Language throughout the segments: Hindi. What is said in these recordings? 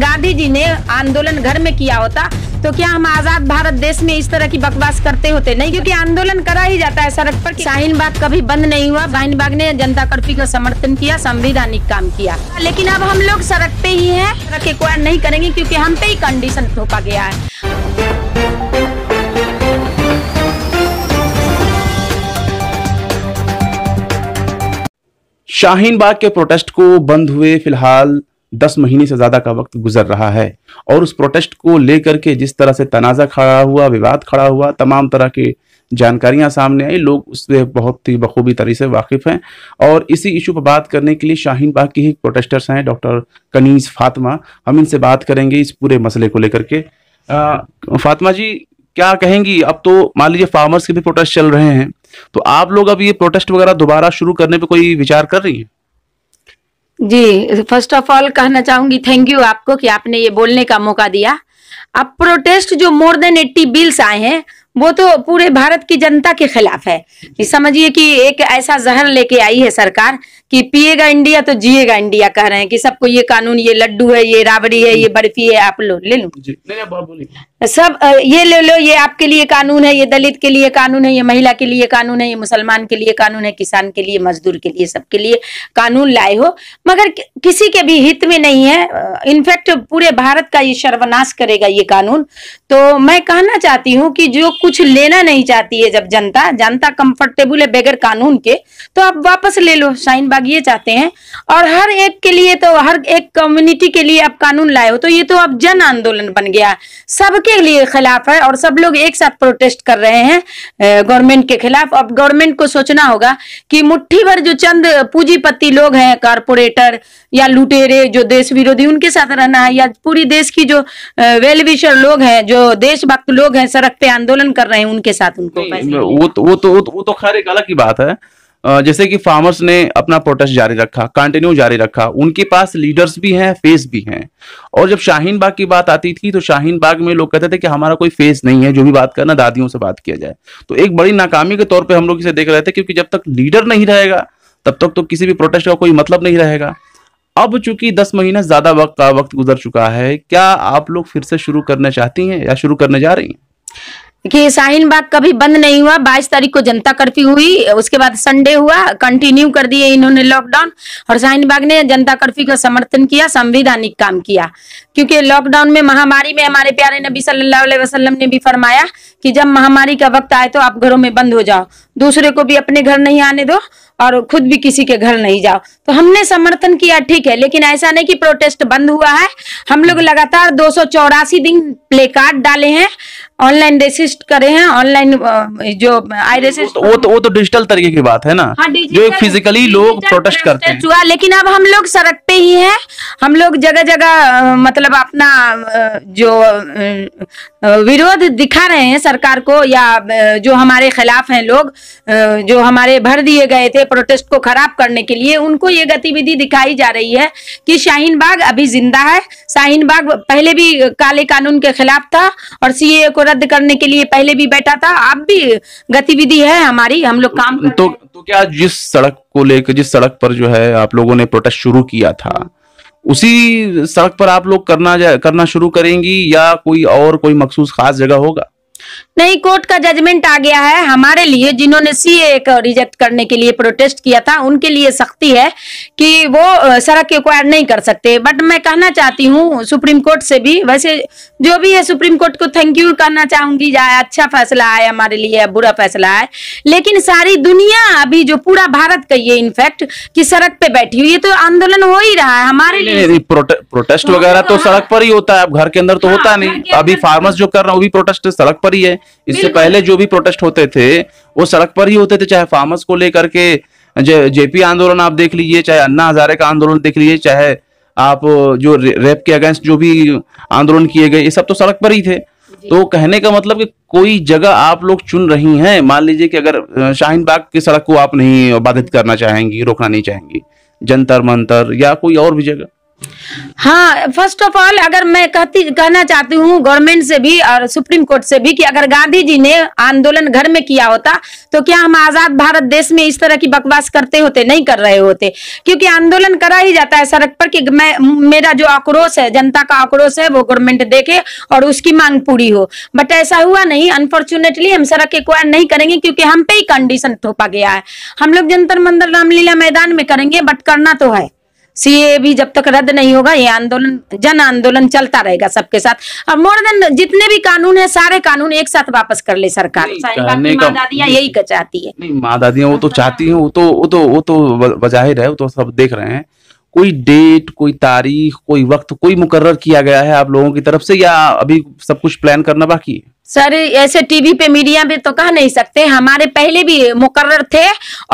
गांधी जी ने आंदोलन घर में किया होता तो क्या हम आजाद भारत देश में इस तरह की बकवास करते होते नहीं क्योंकि आंदोलन करा ही जाता है सड़क पर शाहीन बाग कभी बंद नहीं हुआ शाहीन बाग ने जनता कर्फ्यू का समर्थन किया संवैधानिक काम किया लेकिन अब हम लोग सड़क पे ही है सड़क नहीं करेंगे क्योंकि हम पे ही कंडीशन थोपा गया है शाहीन बाग के प्रोटेस्ट को बंद हुए फिलहाल दस महीने से ज्यादा का वक्त गुजर रहा है और उस प्रोटेस्ट को लेकर के जिस तरह से तनाजा खड़ा हुआ विवाद खड़ा हुआ तमाम तरह की जानकारियां सामने आई लोग उससे बहुत ही बखूबी तरीके से वाकिफ़ हैं और इसी इशू पर बात करने के लिए शाहीन बाग की ही प्रोटेस्टर्स हैं डॉक्टर कनीज फातिमा हम इनसे बात करेंगे इस पूरे मसले को लेकर के फातिमा जी क्या कहेंगी अब तो मान लीजिए फार्मर्स के भी प्रोटेस्ट चल रहे हैं तो आप लोग अब ये प्रोटेस्ट वगैरह दोबारा शुरू करने पर कोई विचार कर रही हैं जी फर्स्ट ऑफ ऑल कहना चाहूंगी थैंक यू आपको कि आपने ये बोलने का मौका दिया अब प्रोटेस्ट जो मोर देन एट्टी बिल्स आए हैं वो तो पूरे भारत की जनता के खिलाफ है समझिए कि एक ऐसा जहर लेके आई है सरकार कि पिएगा इंडिया तो जिएगा इंडिया कह रहे हैं कि सबको ये कानून ये लड्डू है ये राबड़ी है ये बर्फी है आप लो ले लो जी, नहीं, नहीं, सब ये ले लो ये आपके लिए कानून है ये दलित के लिए कानून है ये महिला के लिए कानून है ये मुसलमान के लिए कानून है किसान के लिए मजदूर के लिए सबके लिए कानून लाए हो मगर किसी के भी हित में नहीं है इनफैक्ट पूरे भारत का ये सर्वनाश करेगा ये कानून तो मैं कहना चाहती हूँ कि जो कुछ लेना नहीं चाहती है जब जनता जनता कंफर्टेबल है बगैर कानून के तो आप वापस ले लो शाइन बाग ये चाहते हैं और हर एक के लिए तो हर एक कम्युनिटी के लिए आप कानून लाए हो तो ये तो अब जन आंदोलन बन गया सबके के लिए खिलाफ है और सब लोग एक साथ प्रोटेस्ट कर रहे हैं गवर्नमेंट के खिलाफ अब गवर्नमेंट को सोचना होगा कि मुट्ठी भर जो चंद पूंजीपति लोग हैं कारपोरेटर या लुटेरे जो देश विरोधी उनके साथ रहना है या पूरी देश की जो वेलविशर लोग हैं जो देशभक्त लोग हैं सड़क पे आंदोलन कर रहे हैं उनके साथ उनको वो तो वो तो वो तो, वो तो खैर एक अलग की बात है जैसे कि फार्मर्स ने अपना प्रोटेस्ट जारी रखा कंटिन्यू जारी रखा उनके पास लीडर्स भी हैं फेस भी हैं और जब शाहीन बाग की बात आती थी तो शाहीन बाग में लोग कहते थे कि हमारा कोई फेस नहीं है जो भी बात करना दादियों से बात किया जाए तो एक बड़ी नाकामी के तौर पर हम लोग इसे देख रहे थे क्योंकि जब तक लीडर नहीं रहेगा तब तक तो किसी भी प्रोटेस्ट का कोई मतलब नहीं रहेगा अब चूंकि दस महीने ज्यादा वक्त का वक्त गुजर चुका है क्या आप लोग फिर से शुरू करना चाहती हैं या शुरू करने जा रही हैं कि बाग कभी बंद नहीं हुआ बाईस तारीख को जनता कर्फ्यू हुई उसके बाद संडे हुआ कंटिन्यू कर दिए इन्होंने लॉकडाउन और शाहीनबाग ने जनता कर्फ्यू का समर्थन किया संविधानिक काम किया क्योंकि लॉकडाउन में महामारी में हमारे प्यारे नबी सल्लल्लाहु अलैहि वसल्लम ने भी फरमाया कि जब महामारी का वक्त आए तो आप घरों में बंद हो जाओ दूसरे को भी अपने घर नहीं आने दो और खुद भी किसी के घर नहीं जाओ तो हमने समर्थन किया ठीक है लेकिन ऐसा नहीं कि प्रोटेस्ट बंद हुआ है हम लोग लगातार दो दिन प्ले कार्ड डाले हैं ऑनलाइन रजिस्ट करे हैं ऑनलाइन जो आई रजिस्ट वो तो वो तो डिजिटल तो तरीके की बात है ना हाँ, जो फिजिकली लोग प्रोटेस्ट करते हैं हुआ लेकिन अब हम लोग सड़क पे ही है हम लोग जगह जगह मतलब अपना जो विरोध दिखा रहे हैं सरकार को या जो हमारे खिलाफ हैं लोग जो हमारे भर दिए गए थे प्रोटेस्ट को खराब करने के लिए उनको ये गतिविधि दिखाई जा रही है कि शाहीन बाग अभी जिंदा है शाहीन बाग पहले भी काले कानून के खिलाफ था और सीए को रद्द करने के लिए पहले भी बैठा था अब भी गतिविधि है हमारी हम लोग काम तो तो क्या जिस सड़क को लेकर जिस सड़क पर जो है आप लोगों ने प्रोटेस्ट शुरू किया था उसी सड़क पर आप लोग करना करना शुरू करेंगी या कोई और कोई मखसूस खास जगह होगा नहीं कोर्ट का जजमेंट आ गया है हमारे लिए जिन्होंने ए को रिजेक्ट करने के लिए प्रोटेस्ट किया था उनके लिए सख्ती है कि वो सड़क एक्वायर नहीं कर सकते बट मैं कहना चाहती हूँ सुप्रीम कोर्ट से भी वैसे जो भी है सुप्रीम कोर्ट को थैंक यू करना चाहूंगी जाए अच्छा फैसला आए हमारे लिए बुरा फैसला आए लेकिन सारी दुनिया अभी जो पूरा भारत कही है इनफैक्ट की सड़क पे बैठी हुई ये तो आंदोलन हो ही रहा है हमारे लिए प्रोटेस्ट हाँ, वगैरह तो, तो हाँ। सड़क पर ही होता है घर के अंदर तो हाँ, होता नहीं अभी फार्मर्स जो कर रहे हैं वो भी प्रोटेस्ट सड़क पर ही है इससे पहले जो भी प्रोटेस्ट होते थे वो सड़क पर ही होते थे चाहे फार्मर्स को लेकर के जेपी आंदोलन आप देख लीजिए चाहे अन्ना हजारे का आंदोलन देख लीजिए चाहे आप जो रेप के अगेंस्ट जो भी आंदोलन किए गए ये सब तो सड़क पर ही थे तो कहने का मतलब कि कोई जगह आप लोग चुन रही हैं मान लीजिए कि अगर शाहीन बाग की सड़क को आप नहीं बाधित करना चाहेंगी रोकना नहीं चाहेंगी जंतर मंतर या कोई और भी जगह हाँ फर्स्ट ऑफ ऑल अगर मैं कहती कहना चाहती हूँ गवर्नमेंट से भी और सुप्रीम कोर्ट से भी कि अगर गांधी जी ने आंदोलन घर में किया होता तो क्या हम आजाद भारत देश में इस तरह की बकवास करते होते नहीं कर रहे होते क्योंकि आंदोलन करा ही जाता है सड़क पर कि मैं मेरा जो आक्रोश है जनता का आक्रोश है वो गवर्नमेंट देखे और उसकी मांग पूरी हो बट ऐसा हुआ नहीं अनफॉर्चुनेटली हम सड़क एक्वायर नहीं करेंगे क्योंकि हम पे ही कंडीशन थोपा गया है हम लोग जंतर मंदिर रामलीला मैदान में करेंगे बट करना तो है सीए भी जब तक रद्द नहीं होगा ये आंदोलन जन आंदोलन चलता रहेगा सबके साथ अब मोर देन जितने भी कानून है सारे कानून एक साथ वापस कर ले सरकार यही चाहती है नहीं माँ दादियाँ वो तो हाँ। चाहती है वो तो वो तो वो तो बजाहिर है वो तो सब देख रहे हैं कोई डेट कोई तारीख कोई वक्त कोई मुकर्र किया गया है आप लोगों की तरफ से या अभी सब कुछ प्लान करना बाकी है सर ऐसे टीवी पे मीडिया में तो कह नहीं सकते हमारे पहले भी मुकर्र थे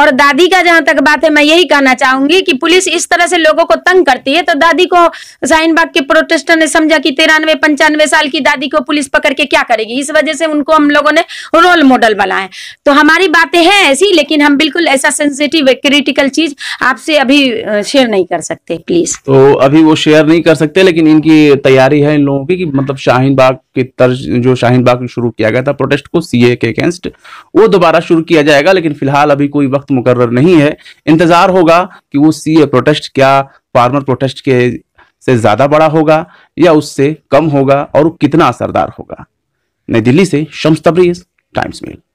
और दादी का जहां तक बात है मैं यही कहना चाहूंगी कि पुलिस इस तरह से लोगों को तंग करती है तो दादी को शाहीनबाग के प्रोटेस्टर ने समझा कि तिरानवे पंचानवे साल की दादी को पुलिस पकड़ के क्या करेगी इस वजह से उनको हम लोगों ने रोल मॉडल बनाए तो हमारी बातें हैं ऐसी लेकिन हम बिल्कुल ऐसा सेंसिटिव क्रिटिकल चीज आपसे अभी शेयर नहीं कर सकते प्लीज तो अभी वो शेयर नहीं कर सकते लेकिन इनकी तैयारी है इन लोगों की मतलब शाहीन बाग की तर्ज जो शाहीन बाग में शुरू किया गया था प्रोटेस्ट को सी के अगेंस्ट वो दोबारा शुरू किया जाएगा लेकिन फिलहाल अभी कोई वक्त मुकर्र नहीं है इंतजार होगा कि वो सीए प्रोटेस्ट क्या फार्मर प्रोटेस्ट के से ज्यादा बड़ा होगा या उससे कम होगा और कितना असरदार होगा नई दिल्ली से शम्स तब्रीज टाइम्स मिल